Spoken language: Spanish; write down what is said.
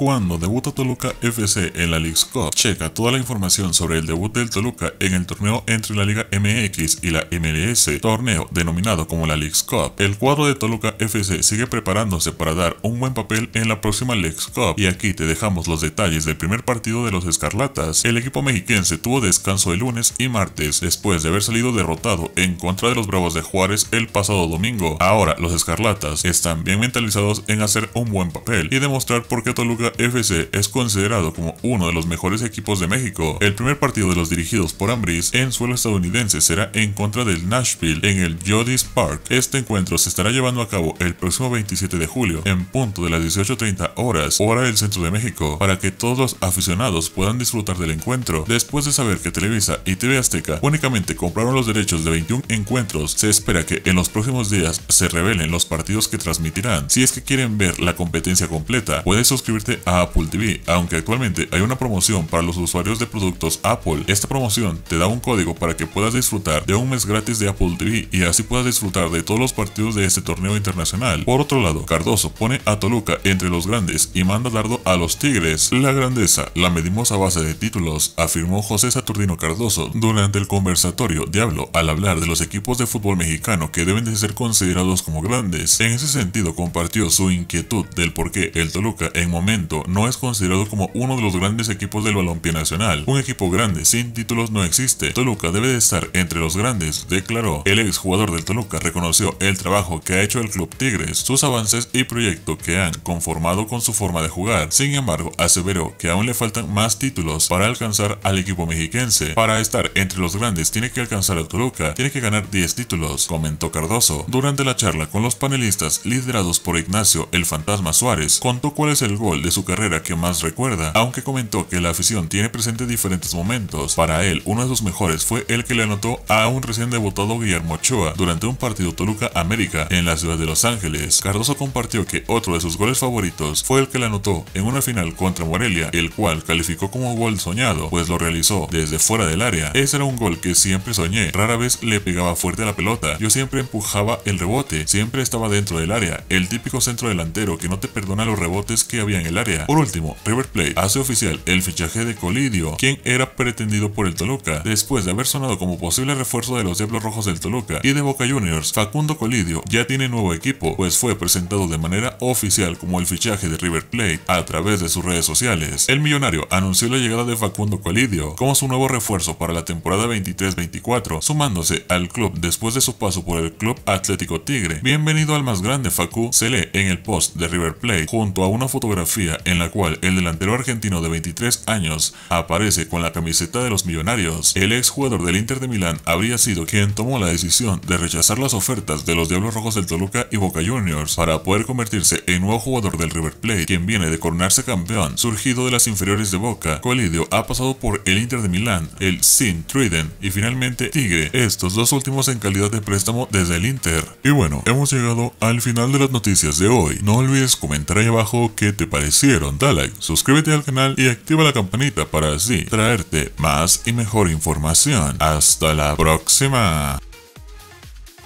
cuando debuta Toluca FC en la League's Cup. Checa toda la información sobre el debut del Toluca en el torneo entre la Liga MX y la MLS, torneo denominado como la League's Cup. El cuadro de Toluca FC sigue preparándose para dar un buen papel en la próxima League's Cup y aquí te dejamos los detalles del primer partido de los Escarlatas. El equipo mexiquense tuvo descanso el lunes y martes después de haber salido derrotado en contra de los Bravos de Juárez el pasado domingo. Ahora los Escarlatas están bien mentalizados en hacer un buen papel y demostrar por qué Toluca FC es considerado como uno de los mejores equipos de México. El primer partido de los dirigidos por Ambris en suelo estadounidense será en contra del Nashville en el Jody's Park. Este encuentro se estará llevando a cabo el próximo 27 de julio en punto de las 18.30 horas hora del centro de México para que todos los aficionados puedan disfrutar del encuentro. Después de saber que Televisa y TV Azteca únicamente compraron los derechos de 21 encuentros, se espera que en los próximos días se revelen los partidos que transmitirán. Si es que quieren ver la competencia completa, puedes suscribirte a Apple TV, aunque actualmente hay una promoción para los usuarios de productos Apple. Esta promoción te da un código para que puedas disfrutar de un mes gratis de Apple TV y así puedas disfrutar de todos los partidos de este torneo internacional. Por otro lado, Cardoso pone a Toluca entre los grandes y manda dardo a los Tigres. La grandeza la medimos a base de títulos, afirmó José Saturnino Cardoso durante el conversatorio Diablo al hablar de los equipos de fútbol mexicano que deben de ser considerados como grandes. En ese sentido compartió su inquietud del por qué el Toluca en momento no es considerado como uno de los grandes equipos del balompié nacional. Un equipo grande sin títulos no existe. Toluca debe de estar entre los grandes, declaró. El jugador del Toluca reconoció el trabajo que ha hecho el club Tigres, sus avances y proyecto que han conformado con su forma de jugar. Sin embargo, aseveró que aún le faltan más títulos para alcanzar al equipo mexiquense. Para estar entre los grandes tiene que alcanzar al Toluca, tiene que ganar 10 títulos, comentó Cardoso. Durante la charla con los panelistas liderados por Ignacio el Fantasma Suárez, contó cuál es el gol de su carrera que más recuerda, aunque comentó que la afición tiene presente diferentes momentos. Para él, uno de sus mejores fue el que le anotó a un recién debutado Guillermo Ochoa durante un partido Toluca América en la ciudad de Los Ángeles. Cardoso compartió que otro de sus goles favoritos fue el que le anotó en una final contra Morelia, el cual calificó como gol soñado, pues lo realizó desde fuera del área. Ese era un gol que siempre soñé, rara vez le pegaba fuerte a la pelota, yo siempre empujaba el rebote, siempre estaba dentro del área, el típico centro delantero que no te perdona los rebotes que había en el área por último, River Plate hace oficial el fichaje de Colidio, quien era pretendido por el Toluca. Después de haber sonado como posible refuerzo de los Diablos Rojos del Toluca y de Boca Juniors, Facundo Colidio ya tiene nuevo equipo, pues fue presentado de manera oficial como el fichaje de River Plate a través de sus redes sociales. El millonario anunció la llegada de Facundo Colidio como su nuevo refuerzo para la temporada 23-24, sumándose al club después de su paso por el Club Atlético Tigre. Bienvenido al más grande Facu, se lee en el post de River Plate junto a una fotografía en la cual el delantero argentino de 23 años aparece con la camiseta de los millonarios. El exjugador del Inter de Milán habría sido quien tomó la decisión de rechazar las ofertas de los Diablos Rojos del Toluca y Boca Juniors para poder convertirse en nuevo jugador del River Plate, quien viene de coronarse campeón, surgido de las inferiores de Boca. Colidio ha pasado por el Inter de Milán, el Sin, Trident y finalmente Tigre, estos dos últimos en calidad de préstamo desde el Inter. Y bueno, hemos llegado al final de las noticias de hoy. No olvides comentar ahí abajo qué te parece dale like, suscríbete al canal y activa la campanita para así traerte más y mejor información. Hasta la próxima.